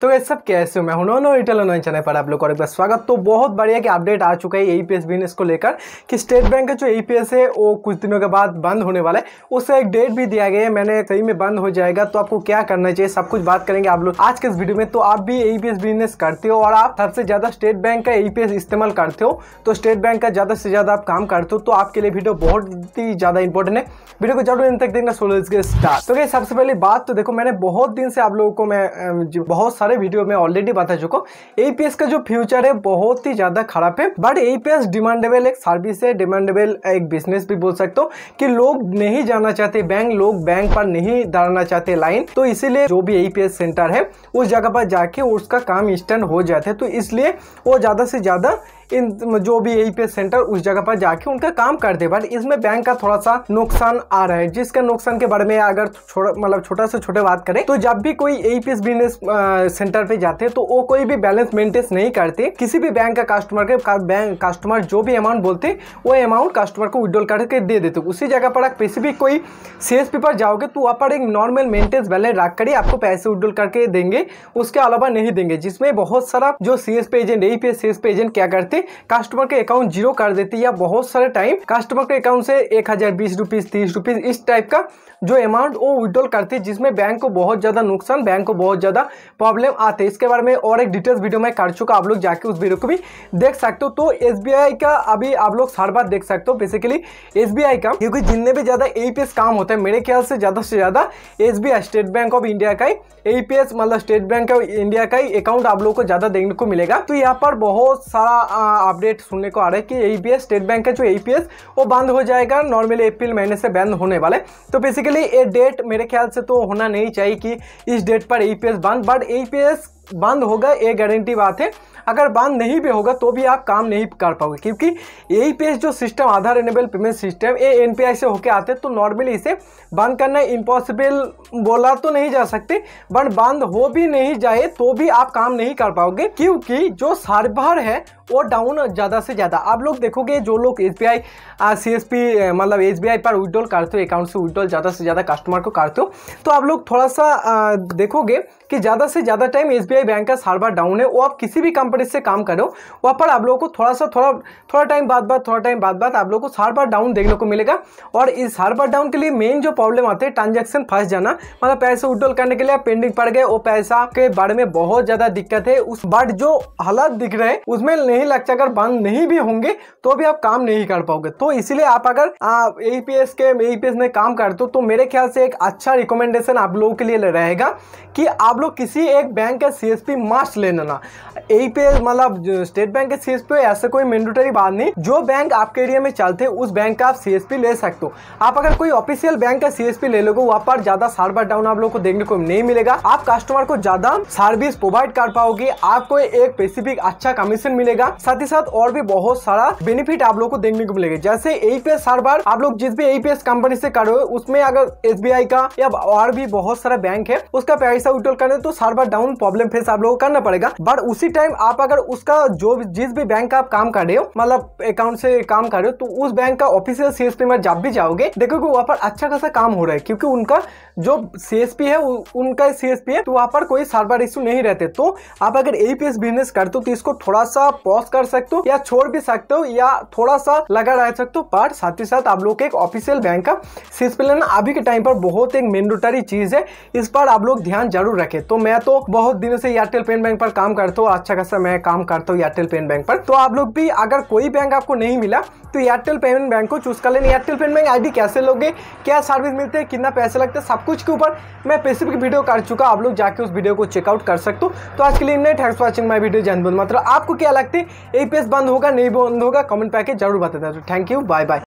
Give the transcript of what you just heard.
तो ये सब कैसे हो मैं हूँ रिटेल ऑनलाइन चैनल पर आप लोग और एक बार स्वागत तो बहुत बढ़िया कि अपडेट आ चुका है ए बिजनेस e को लेकर कि स्टेट बैंक का जो ए e है वो कुछ दिनों के बाद बंद होने वाला है उसका एक डेट भी दिया गया है मैंने सही में बंद हो जाएगा तो आपको क्या करना चाहिए सब कुछ बात करेंगे आप लोग आज के इस वीडियो में तो आप भी ए पी एस बिजनेस करते हो और आप सबसे ज़्यादा स्टेट बैंक का ए e इस्तेमाल करते हो तो स्टेट बैंक का ज़्यादा से ज़्यादा आप काम करते हो तो आपके लिए वीडियो बहुत ही ज़्यादा इंपॉर्टेंट है वीडियो को जरूर इन तक देखना सोलह स्टार्ट स्टार तो सबसे पहले बात तो देखो मैंने बहुत दिन से आप लोगों को मैं बहुत सारे वीडियो में ऑलरेडी बता चुका हूँ एपीएस का जो फ्यूचर है बहुत ही ज़्यादा खराब है बट एपीएस डिमांडेबल एक सर्विस है डिमांडेबल एक बिजनेस भी बोल सकते हो कि लोग नहीं जाना चाहते बैंक लोग बैंक पर नहीं दाड़ना चाहते लाइन तो इसीलिए जो भी एपीएस सेंटर है उस जगह पर जाके उसका काम इंस्टेंट हो जाता है तो इसलिए वो ज़्यादा से ज़्यादा इन जो भी ए सेंटर उस जगह पर जाके उनका काम करते बट इसमें बैंक का थोड़ा सा नुकसान आ रहा है जिसका नुकसान के बारे में अगर मतलब छोटा से छोटे बात करें तो जब भी कोई ए बिजनेस सेंटर पे जाते हैं तो वो कोई भी बैलेंस मेंटेन नहीं करते किसी भी बैंक का कस्टमर के बैंक कस्टमर जो भी अमाउंट बोलते वो अमाउंट कस्टमर को विड्रॉल करके दे देते उसी जगह पर आप स्पेसिफिक कोई सेल्स पे पर जाओगे तो वहाँ पर एक नॉर्मल मेंटेन्स बैलेंस रख कर ही आपको पैसे विड्रॉल करके देंगे उसके अलावा नहीं देंगे जिसमें बहुत सारा जो C S P agent A P S C S P agent क्या करते के कस्टमर के अकाउंट जीरो कर देती है या बहुत सारे टाइम कस्टमर के अकाउंट से एक हज़ार बीस रुपीज़ तीस रुपीज़ इस टाइप का जो अमाउंट वो विड्रॉल करती है जिसमें बैंक को बहुत ज़्यादा नुकसान बैंक को बहुत ज़्यादा प्रॉब्लम आते हैं इसके बारे में और एक डिटेल्स वीडियो में कर चुका आप लोग जाके उस वीडियो को भी देख सकते हो तो एस का अभी आप लोग बार देख सकते हो बेसिकली एस का क्योंकि जितने भी ज़्यादा ए काम होता है मेरे ख्याल से ज़्यादा से ज़्यादा S State Bank of India का ही मतलब स्टेट बैंक ऑफ इंडिया का ही अकाउंट आप लोग को ज़्यादा देखने को मिलेगा तो यहाँ पर बहुत सारा अपडेट सुनने को आ रहा है कि ए स्टेट बैंक का जो ए वो बंद हो जाएगा नॉर्मली अप्रैल महीने से बंद होने वाले तो बेसिकली ये डेट मेरे ख्याल से तो होना नहीं चाहिए कि इस डेट पर ए बंद बट ए बंद होगा ये गारंटी बात है अगर बंद नहीं भी होगा तो भी आप काम नहीं कर पाओगे क्योंकि यही पेज जो system Aadhaar enabled payment system ये एन से होके आते तो नॉर्मली इसे बंद करना इम्पॉसिबल बोला तो नहीं जा सकते बट बंद हो भी नहीं जाए तो भी आप काम नहीं कर पाओगे क्योंकि जो सर्वर है वो डाउन ज़्यादा से ज़्यादा आप लोग देखोगे जो लोग S B I C S P मतलब एस बी आई पर विड्रॉल करते हो अकाउंट से विड्रॉल ज़्यादा से ज़्यादा कस्टमर को करते हो तो आप लोग थोड़ा सा देखोगे कि ज़्यादा से ज़्यादा time S B I bank का सर्वर डाउन है वो आप किसी भी कंपनी से काम करो वहाँ पर आप लोगों को थोड़ा सा थोड़ा थोड़ा टाइम बाद बाद थोड़ा टाइम बाद बाद आप लोगों को सर्वर डाउन देखने को मिलेगा और इस सर्वर डाउन के लिए मेन जो प्रॉब्लम आते हैं ट्रांजेक्शन फंस जाना मतलब पैसे उड्डोल करने के लिए पेंडिंग पड़ गए वो पैसा के बारे में बहुत ज़्यादा दिक्कत है उस बट जो हालात दिख रहे हैं उसमें नहीं लगता अगर बंद नहीं भी होंगे तो भी आप काम नहीं कर पाओगे तो इसलिए आप अगर ए के ए में काम करते हो तो मेरे ख्याल से एक अच्छा रिकमेंडेशन आप लोगों के लिए रहेगा कि आप लोग किसी एक बैंक का सी सीएसपी मस्ट ले लेना यही पे मतलब स्टेट बैंक के सी एस सीएसपी ऐसा कोई मैंडेटरी बात नहीं जो बैंक आपके एरिया में चलते उस बैंक का आप सी एस पी ले सकते हो आप अगर कोई ऑफिशियल बैंक का सी एस पी ले लोगे वहाँ पर ज्यादा सार्वर डाउन आप लोग को देखने को नहीं मिलेगा आप कस्टमर को ज्यादा सर्विस प्रोवाइड कर पाओगे आपको एक स्पेसिफिक अच्छा कमीशन मिलेगा साथ ही साथ और भी बहुत सारा बेनिफिट आप लोग को देखने को मिलेगा जैसे एपीएस सर्वर आप लोग जिस भी एपीएस कंपनी से करो उसमें अगर एस का या और भी बहुत सारा बैंक है उसका पैसा उठोल करने तो सर्वर डाउन प्रॉब्लम प्रोसेस आप लोगों को करना पड़ेगा बट उसी टाइम आप अगर उसका जो जिस भी बैंक का आप काम कर रहे हो मतलब अकाउंट से काम कर रहे हो तो उस बैंक का ऑफिसियल सी में जब भी जाओगे देखोगे वहाँ पर अच्छा खासा काम हो रहा है क्योंकि उनका जो सी है उनका सी है तो वहाँ पर कोई सर्वर इशू नहीं रहते तो आप अगर ए बिजनेस करते हो तो इसको थोड़ा सा पॉज कर सकते हो या छोड़ भी सकते हो या थोड़ा सा लगा रह सकते हो पर साथ ही साथ आप लोग एक ऑफिशियल बैंक का सी लेना अभी के टाइम पर बहुत एक मैंडेटरी चीज है इस पर आप लोग ध्यान जरूर रखें तो मैं तो बहुत दिनों से से एयरटेल पेन बैंक पर काम करता हूँ अच्छा खासा मैं काम करता हूँ एयरटेल पेन बैंक पर तो आप लोग भी अगर कोई बैंक आपको नहीं मिला तो एयरटेल पेमेंट बैंक को चूज कर लेना एयरटेल पेमेंट बैंक आईडी कैसे लोगे क्या सर्विस मिलते हैं कितना पैसे लगते हैं सब कुछ के ऊपर मैं स्पेसिफिक वीडियो कर चुका आप लोग जाके उस वीडियो को चेकआउट कर सकते हो तो आज के लिए इतना थैंक्स वॉचिंग माई वीडियो जैन बोल मतलब आपको क्या लगता है ए बंद होगा नहीं बंद होगा कमेंट पैके जरूर बता दे थैंक यू बाय बाय